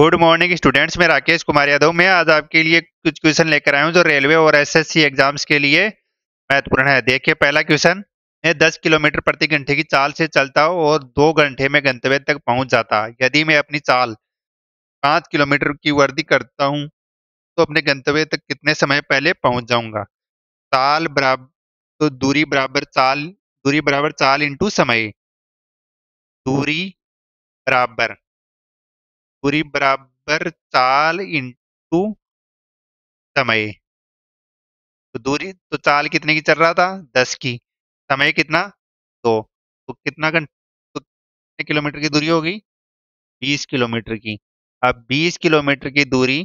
good morning students मैं राकेश कुमार यादव मैं आज आपके लिए कुछ क्वेश्चन लेकर आया हूं जो रेलवे और एसएससी एग्जाम्स के लिए महत्वपूर्ण है देखिए पहला क्वेश्चन मैं 10 किलोमीटर प्रति घंटे की चाल से चलता हूं और दो घंटे में गंतव्य तक पहुंच जाता यदि मैं अपनी चाल पाँच किलोमीटर की वृद्धि करता हूँ तो अपने गंतव्य तक कितने समय पहले पहुँच जाऊँगा चाल बराबर तो दूरी बराबर चाल दूरी बराबर चाल इंटू समय दूरी बराबर दूरी बराबर चाल इंटू समय तो दूरी तो चाल कितने की चल रहा था दस की समय कितना दो तो कितना तो कितने किलोमीटर की दूरी होगी बीस किलोमीटर की अब बीस किलोमीटर की दूरी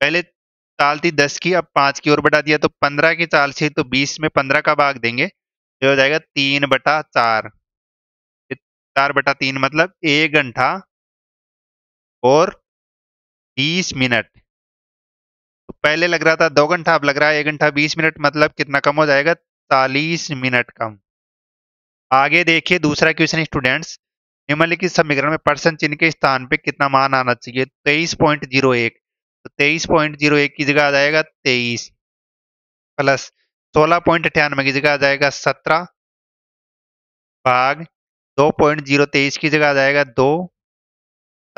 पहले चाल थी दस की अब पांच की ओर बढ़ा दिया तो पंद्रह की चाल से तो बीस में पंद्रह का भाग देंगे तो हो जाएगा तीन बटा चार चार बटा तीन मतलब एक घंटा और 20 मिनट तो पहले लग रहा था दो घंटा अब लग रहा है एक घंटा 20 मिनट मतलब कितना कम हो जाएगा 40 मिनट कम आगे देखिए दूसरा क्वेश्चन स्टूडेंट्स निम्नलिखित समीकरण में पर्सन चिन्ह के स्थान पे कितना मान आना चाहिए तेईस पॉइंट जीरो एक तो तेईस पॉइंट जीरो एक की जगह आ जाएगा तेईस प्लस सोलह पॉइंट अठानवे की जगह आ जाएगा सत्रह भाग दो पॉइंट जीरो तेईस की जगह आ जाएगा दो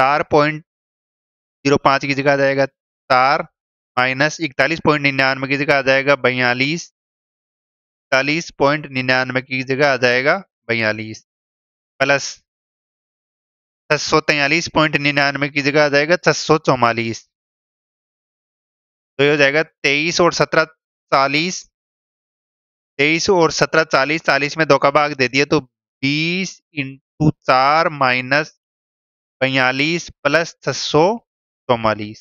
तार पॉइंट जीरो पांच की जगह आ जाएगा तार माइनस इकतालीस पॉइंट निन्यानवे की जगह आ जाएगा बयालीस इकतालीस पॉइंट निन्यानवे की जगह आ जाएगा बयालीस प्लस छह सौ तैयलीस पॉइंट निन्यानवे की जगह आ जाएगा छह सौ चौवालीस तो ये हो जाएगा तेईस और सत्रह चालीस तेईस और सत्रह चालीस चालीस में दो का भाग दे दिया तो बीस इंटू चार माइनस बयालीस प्लस छसौ चौवालीस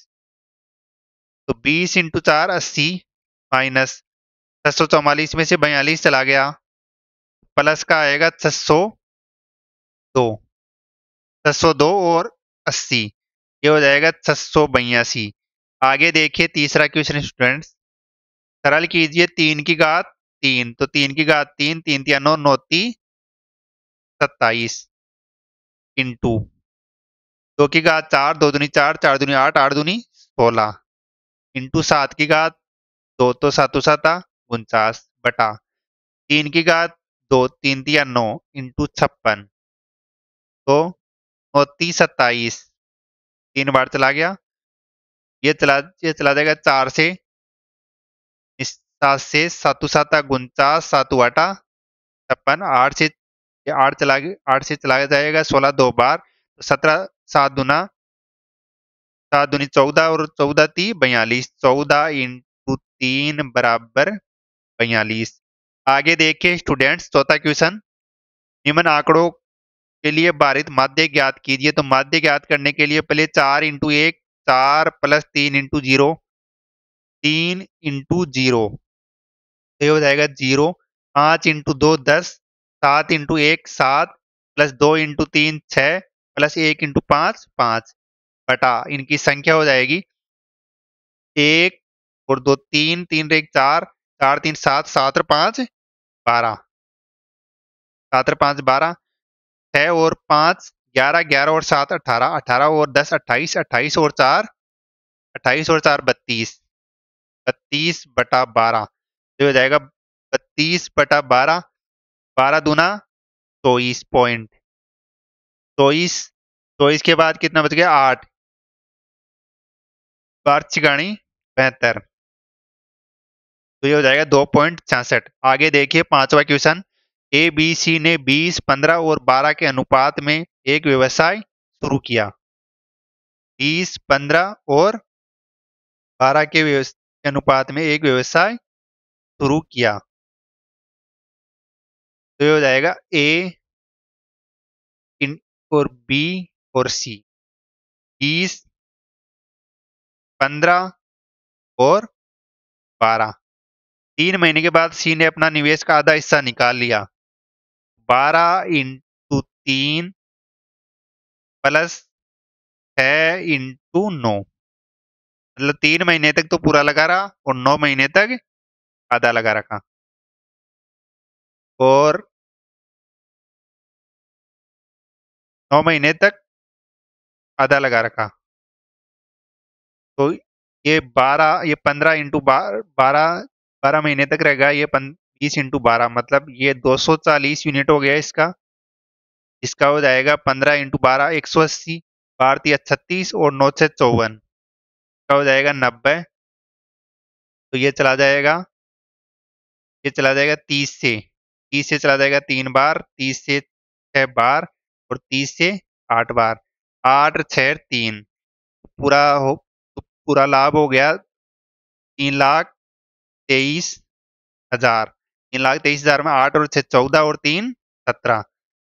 तो बीस इंटू चार अस्सी माइनस छः सौ चौवालीस में से बयालीस चला गया प्लस का आएगा छ सौ दो छः सौ दो और अस्सी ये हो जाएगा छ सौ बयासी आगे देखिए तीसरा क्वेश्चन स्टूडेंट्स सरल कीजिए तीन की घात तीन तो तीन की घात तीन तीन तिया नौ नौती सत्ताईस इंटू दो की घात चार दो दूनी चार चार दूनी आठ आठ दूनी सोलह इंटू सात की घात दो तो सातों साता उनचास बटा तीन की घात दो तीन दिया नौ इंटू छप्पन तो नौ तीस सत्ताईस तीन बार चला गया ये चला ये चला जाएगा चार से सात से सातु साता उनचास सातु आटा छप्पन आठ से आठ चला आठ से चला जाएगा सोलह दो बार तो सत्रह सात दुना सात दुनी चौदह और चौदह ती बयालीस चौदह इंटू तीन बराबर बयालीस आगे देखिए स्टूडेंट्स चौथा क्वेश्चन निम्न आंकड़ों के लिए बारित माध्य ज्ञात कीजिए तो माध्य ज्ञात करने के लिए पहले चार इंटू एक चार प्लस तीन इंटू जीरो तीन इंटू जीरो तो हो जाएगा जीरो पांच इंटू दो दस सात इंटू एक सात प्लस दो इंटू तीन छह प्लस एक इंटू पांच पांच बटा इनकी संख्या हो जाएगी एक और दो तीन तीन एक चार चार तीन सात सात और पांच बारह सात और पांच बारह छह और पांच ग्यारह ग्यारह और सात अठारह अठारह और दस अट्ठाईस अट्ठाईस और चार अट्ठाईस और चार बत्तीस बत्तीस बटा बारह जो हो जाएगा बत्तीस बटा बारह बारह दूना चौबीस पॉइंट चौबीस चौबीस के बाद कितना बच गया आठ बार छिगाणी बेहतर तो ये हो जाएगा दो पॉइंट छियासठ आगे देखिए पांचवा क्वेश्चन ए बी सी ने बीस पंद्रह और बारह के अनुपात में एक व्यवसाय शुरू किया बीस पंद्रह और बारह के अनुपात में एक व्यवसाय शुरू किया तो ये हो जाएगा ए और बी और सी बीस पंद्रह और बारह तीन महीने के बाद सी ने अपना निवेश का आधा हिस्सा निकाल लिया बारह इंटू तीन प्लस है इंटू नौ मतलब तीन महीने तक तो पूरा लगा रहा और नौ महीने तक आधा लगा रखा और नौ महीने तक आधा लगा रखा तो ये बारह ये पंद्रह इंटू बारह बारह महीने तक रहेगा ये बीस इंटू बारह मतलब ये दो सौ चालीस यूनिट हो गया इसका इसका हो जाएगा पंद्रह इंटू बारह एक सौ अस्सी भारतीय छत्तीस और नौ से चौवन इसका हो जाएगा नब्बे तो ये चला जाएगा ये चला जाएगा तीस से तीस से चला जाएगा तीन बार तीस से छः बार और तीस से आठ बार आठ छः तीन पूरा हो पूरा लाभ हो गया तीन लाख तेईस हजार तीन लाख तेईस हजार में आठ और छः चौदह और तीन सत्रह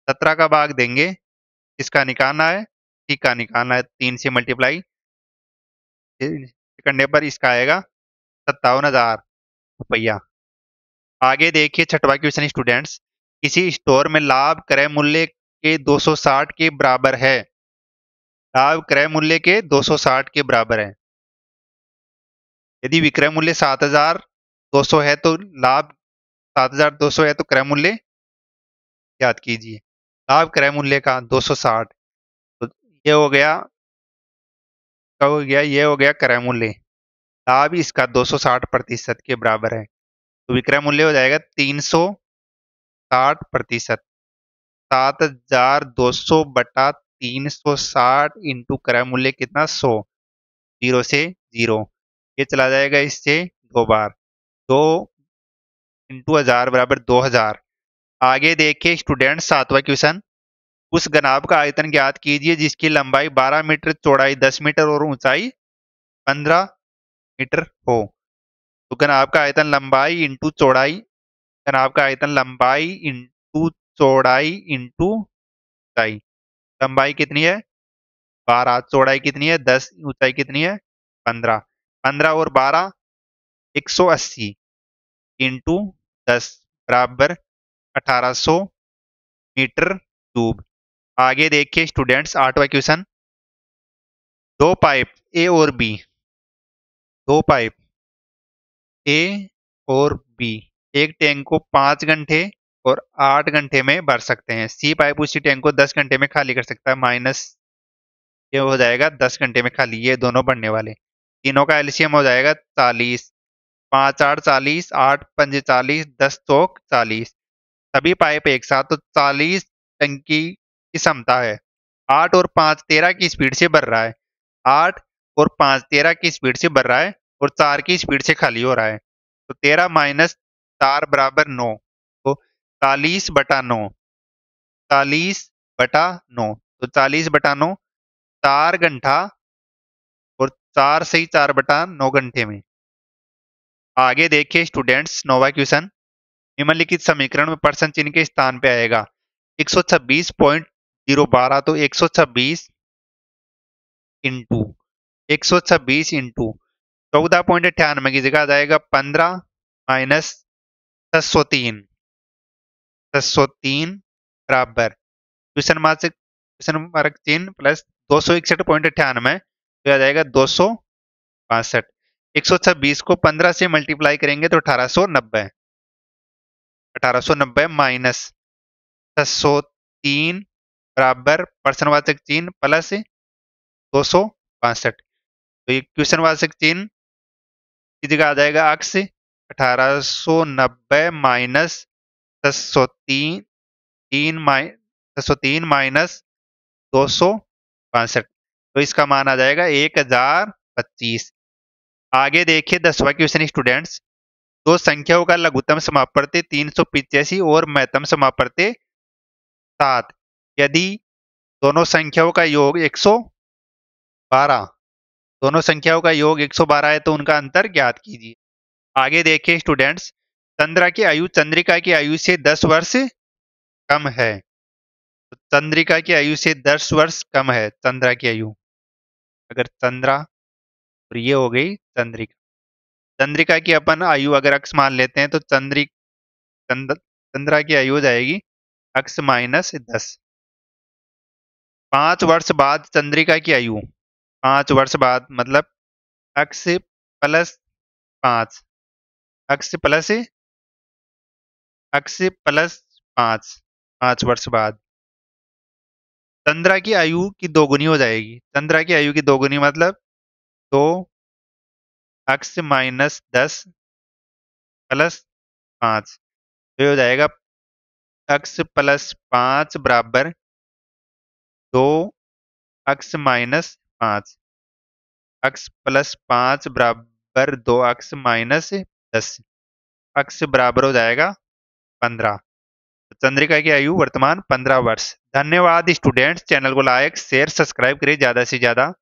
सत्रह का भाग देंगे किसका निकालना है ठीक का निकालना है तीन से मल्टीप्लाई करने पर इसका आएगा सत्तावन हजार रुपया आगे देखिए छठवा क्वेश्चन स्टूडेंट्स किसी स्टोर में लाभ क्रय मूल्य के 260 के बराबर है लाभ क्रय मूल्य के 260 के बराबर है यदि विक्रय मूल्य 7,200 है तो लाभ 7,200 है तो क्रय मूल्य याद कीजिए लाभ क्रय मूल्य का 260 तो ये हो गया क्या हो गया ये हो गया क्रय मूल्य लाभ इसका 260 प्रतिशत के बराबर है तो विक्रय मूल्य हो जाएगा 360 प्रतिशत सात हजार दो सौ बटा तीन सौ साठ इंटू क्रय मूल्य कितना सौ जीरो से जीरो ये चला जाएगा इससे दो बार दो इंटू हजार बराबर दो हजार आगे देखिए स्टूडेंट सातवा क्वेश्चन उस गनाब का आयतन ज्ञात कीजिए जिसकी लंबाई 12 मीटर चौड़ाई 10 मीटर और ऊंचाई 15 मीटर हो तो गनाब का आयतन लंबाई इंटू चौड़ाई गनाब का आयतन लंबाई इंटू चौड़ाई इंटू ऊंचाई लंबाई कितनी है बारह चौड़ाई कितनी है दस ऊंचाई कितनी है पंद्रह पंद्रह और बारह एक सौ अस्सी इंटू दस बराबर अठारह सौ मीटर क्यूब आगे देखिए स्टूडेंट्स आठवा क्वेश्चन दो पाइप ए और बी दो पाइप ए और बी एक टैंक को पांच घंटे और आठ घंटे में भर सकते हैं सी पाइप उसी टैंक को दस घंटे में खाली कर सकता है माइनस ये हो जाएगा दस घंटे में खाली ये दोनों बढ़ने वाले तीनों का एलसीएम हो जाएगा चालीस पाँच आठ चालीस आठ पंच चालीस दस चौक चालीस सभी पाइप एक साथ तो चालीस टंकी की क्षमता है आठ और पाँच तेरह की स्पीड से भर रहा है आठ और पाँच तेरह की स्पीड से भर रहा है और चार की स्पीड से खाली हो रहा है तो तेरह माइनस चार बराबर नौ चालीस बटा नौ चालीस बटा नौ तो चालीस बटा नौ चार घंटा और चार से ही चार बटा नौ घंटे में आगे देखिए स्टूडेंट्स नोवा क्वेश्चन निम्नलिखित समीकरण में पर्सन चिन्ह के स्थान पे आएगा एक सौ छब्बीस पॉइंट जीरो बारह तो एक सौ छब्बीस इंटू एक सौ छब्बीस इंटू चौदह पॉइंट अठानवे की जगह आ जाएगा पंद्रह माइनस छह सौ तीन सौ तीन बराबर क्वेश्चन मार्क से क्वेश्चन मार्क तीन प्लस दो सौ इकसठ पॉइंट अट्ठानवे तो आ जाएगा दो सौ बासठ एक सौ छब्बीस को पंद्रह से मल्टीप्लाई करेंगे तो अठारह सौ नब्बे अठारह सौ नब्बे माइनस छह सौ तीन बराबर वाचक चिन्ह प्लस दो सौ बासठ तो ये वाचक चिन्ह की जगह आ जाएगा अक्स अठारह सौ नब्बे माइनस दस सौ तीन माइनस दो सौ पैंसठ तो इसका मान आ जाएगा एक हजार पच्चीस आगे देखिए दसवा क्वेश्चन स्टूडेंट्स दो संख्याओं का लघुतम समापर्ते तीन सौ पिचासी और महत्तम समापर्ते सात यदि दोनों संख्याओं का योग एक सौ बारह दोनों संख्याओं का योग 112 है तो उनका अंतर ज्ञात कीजिए आगे देखिए स्टूडेंट्स चंद्रा की आयु चंद्रिका की आयु से दस वर्ष कम है तो चंद्रिका की आयु से दस वर्ष कम है चंद्रा की आयु अगर चंद्रा और ये हो गई चंद्रिका चंद्रिका की अपन आयु अगर अक्ष मान लेते हैं तो चंद्री चंद्रा की आयु हो जाएगी अक्ष माइनस दस पांच वर्ष बाद चंद्रिका की आयु पांच वर्ष बाद मतलब अक्ष प्लस पांच अक्ष प्लस अक्स प्लस पांच पांच वर्ष बाद चंद्रा की आयु की दोगुनी हो जाएगी चंद्रा की आयु की दोगुनी मतलब दो अक्स माइनस दस प्लस पाँच तो हो जाएगा अक्स प्लस पांच बराबर दो अक्स माइनस पाँच अक्स प्लस पांच बराबर दो अक्स माइनस दस अक्स बराबर हो जाएगा पंद्रह तो चंद्रिका की आयु वर्तमान पंद्रह वर्ष धन्यवाद स्टूडेंट्स चैनल को लाइक शेयर सब्सक्राइब करें ज़्यादा से ज़्यादा